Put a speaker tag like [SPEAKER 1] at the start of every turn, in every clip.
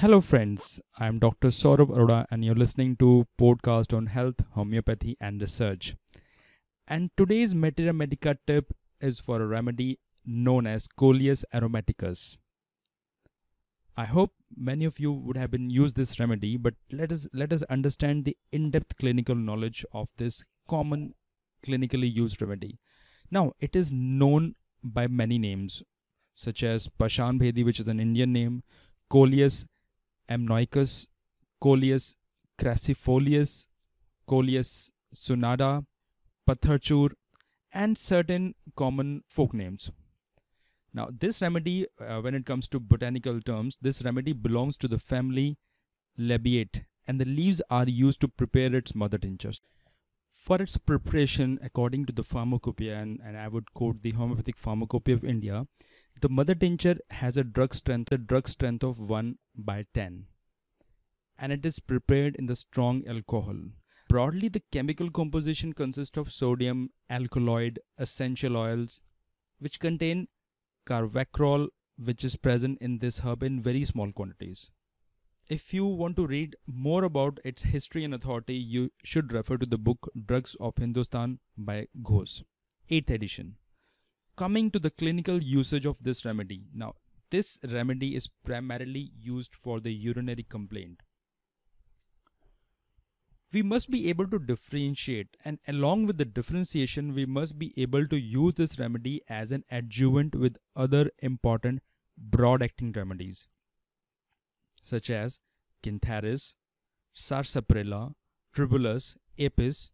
[SPEAKER 1] Hello, friends. I'm Dr. Saurabh Arora, and you're listening to podcast on health, homeopathy, and research. And today's Materia Medica tip is for a remedy known as Coleus aromaticus. I hope many of you would have been used this remedy, but let us let us understand the in-depth clinical knowledge of this common clinically used remedy. Now, it is known by many names, such as Pashan Bhedi, which is an Indian name, Coleus Amnoicus, Coleus crassifolius, Coleus Sunada, Patharchur, and certain common folk names. Now, this remedy, uh, when it comes to botanical terms, this remedy belongs to the family Labiate, and the leaves are used to prepare its mother tinctures. For its preparation, according to the pharmacopoeia, and, and I would quote the homeopathic pharmacopoeia of India, the mother tincture has a drug strength, a drug strength of 1 by 10 and it is prepared in the strong alcohol. Broadly, the chemical composition consists of sodium, alkaloid, essential oils, which contain carvacrol, which is present in this herb in very small quantities. If you want to read more about its history and authority, you should refer to the book Drugs of Hindustan by Ghosh, 8th edition coming to the clinical usage of this remedy. Now, this remedy is primarily used for the urinary complaint. We must be able to differentiate and along with the differentiation, we must be able to use this remedy as an adjuvant with other important broad acting remedies such as cintharis, Sarsaparilla, Tribulus, Apis,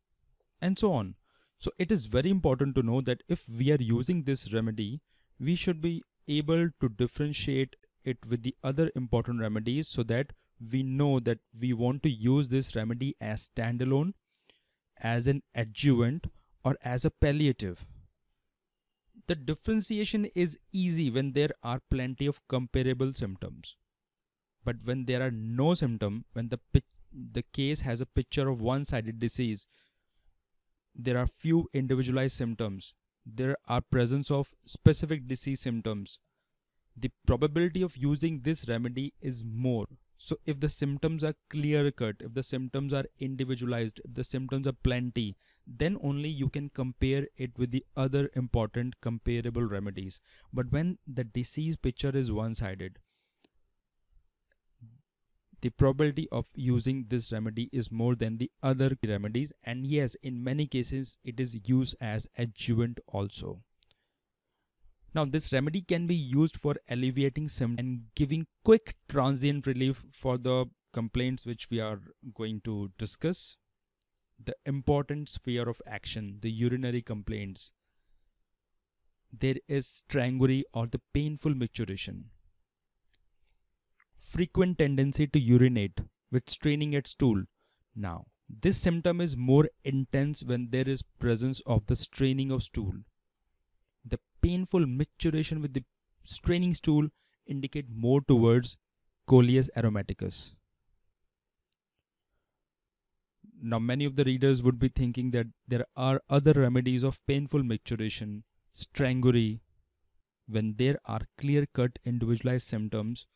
[SPEAKER 1] and so on. So it is very important to know that if we are using this remedy, we should be able to differentiate it with the other important remedies so that we know that we want to use this remedy as standalone, as an adjuvant or as a palliative. The differentiation is easy when there are plenty of comparable symptoms. But when there are no symptom, when the, the case has a picture of one-sided disease, there are few individualized symptoms. There are presence of specific disease symptoms. The probability of using this remedy is more. So if the symptoms are clear cut, if the symptoms are individualized, if the symptoms are plenty, then only you can compare it with the other important comparable remedies. But when the disease picture is one sided, the probability of using this remedy is more than the other remedies and yes in many cases it is used as adjuvant also. Now this remedy can be used for alleviating symptoms and giving quick transient relief for the complaints which we are going to discuss. The important sphere of action, the urinary complaints. There is strangury or the painful micturition frequent tendency to urinate with straining at stool. Now, this symptom is more intense when there is presence of the straining of stool. The painful micturation with the straining stool indicate more towards Coleus aromaticus. Now, many of the readers would be thinking that there are other remedies of painful micturation, strangury, when there are clear cut individualized symptoms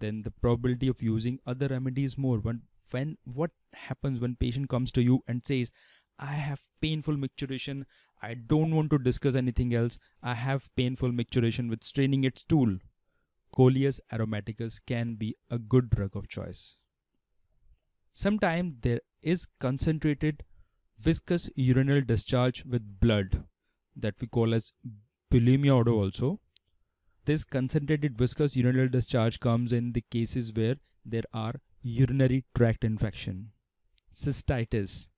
[SPEAKER 1] then the probability of using other remedies more when when what happens when patient comes to you and says i have painful micturition i don't want to discuss anything else i have painful micturition with straining its stool coleus aromaticus can be a good drug of choice sometimes there is concentrated viscous urinal discharge with blood that we call as bulimia also this concentrated viscous urinary discharge comes in the cases where there are urinary tract infection, cystitis,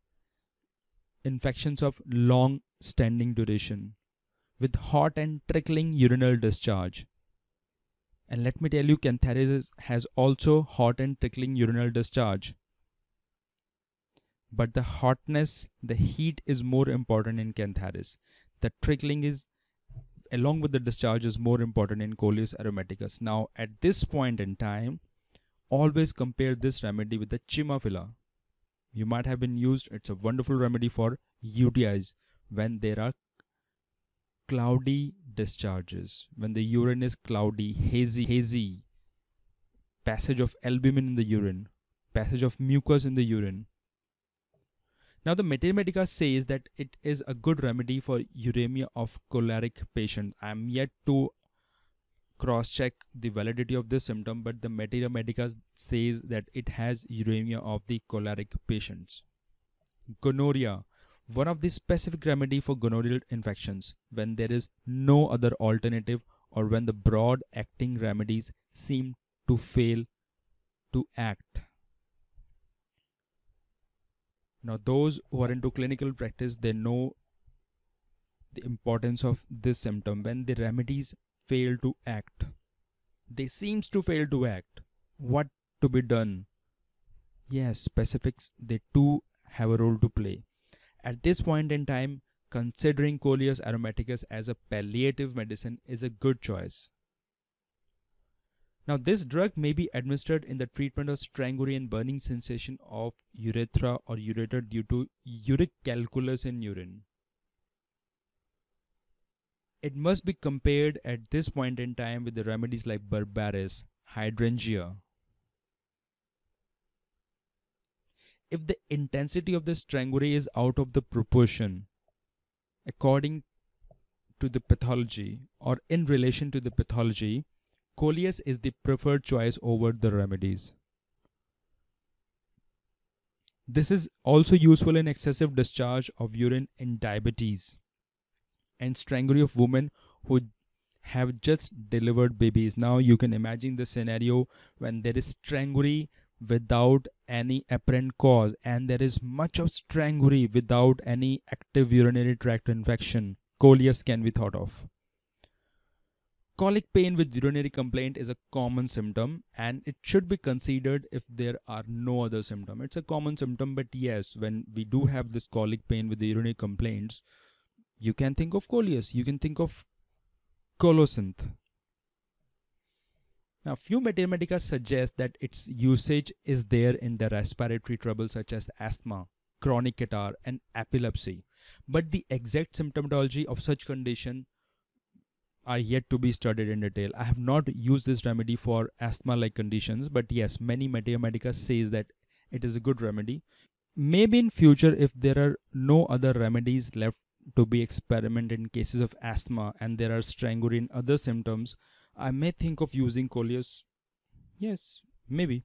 [SPEAKER 1] infections of long standing duration with hot and trickling urinary discharge. And let me tell you, cantharis has also hot and trickling urinary discharge. But the hotness, the heat is more important in cantharis. The trickling is along with the discharge is more important in Coleus aromaticus. Now at this point in time, always compare this remedy with the Chimaphila. You might have been used, it's a wonderful remedy for UTIs when there are cloudy discharges, when the urine is cloudy, hazy, hazy, passage of albumin in the urine, passage of mucus in the urine, now, the Matermedica says that it is a good remedy for uremia of choleric patients. I am yet to cross check the validity of this symptom, but the Materia Medica says that it has uremia of the choleric patients. Gonorrhea, one of the specific remedy for gonorrheal infections when there is no other alternative or when the broad acting remedies seem to fail to act. Now, those who are into clinical practice, they know the importance of this symptom when the remedies fail to act. They seems to fail to act. What to be done? Yes, specifics, they too have a role to play. At this point in time, considering Coleus aromaticus as a palliative medicine is a good choice. Now, this drug may be administered in the treatment of strangury and burning sensation of urethra or ureter due to uric calculus in urine. It must be compared at this point in time with the remedies like berberis, hydrangea. If the intensity of the strangury is out of the proportion according to the pathology or in relation to the pathology, Coleus is the preferred choice over the remedies. This is also useful in excessive discharge of urine in diabetes and strangury of women who have just delivered babies. Now you can imagine the scenario when there is strangury without any apparent cause and there is much of strangury without any active urinary tract infection. Coleus can be thought of. Colic pain with urinary complaint is a common symptom and it should be considered if there are no other symptom. It's a common symptom, but yes, when we do have this colic pain with the urinary complaints, you can think of coleus, you can think of colocynth. Now, few mathematica suggest that its usage is there in the respiratory trouble such as asthma, chronic catarrh, and epilepsy. But the exact symptomatology of such condition are yet to be studied in detail. I have not used this remedy for asthma-like conditions, but yes, many medica says that it is a good remedy. Maybe in future, if there are no other remedies left to be experimented in cases of asthma and there are strangury in other symptoms, I may think of using coleus. Yes, maybe.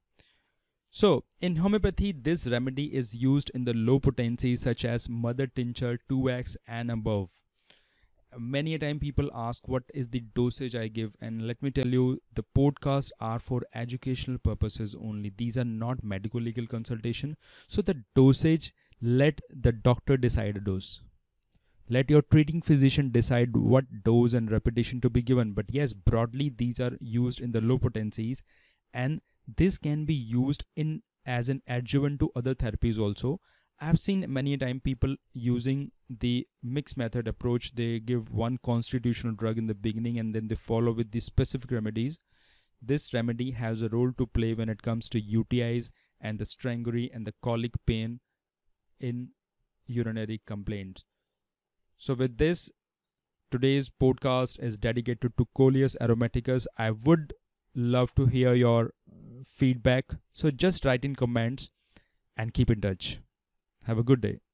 [SPEAKER 1] So, in homeopathy, this remedy is used in the low potencies such as mother tincture 2x and above many a time people ask what is the dosage i give and let me tell you the podcasts are for educational purposes only these are not medical legal consultation so the dosage let the doctor decide a dose let your treating physician decide what dose and repetition to be given but yes broadly these are used in the low potencies and this can be used in as an adjuvant to other therapies also I've seen many a time people using the mixed method approach. They give one constitutional drug in the beginning and then they follow with the specific remedies. This remedy has a role to play when it comes to UTIs and the strangury and the colic pain in urinary complaints. So with this, today's podcast is dedicated to Coleus aromaticus. I would love to hear your feedback. So just write in comments and keep in touch. Have a good day.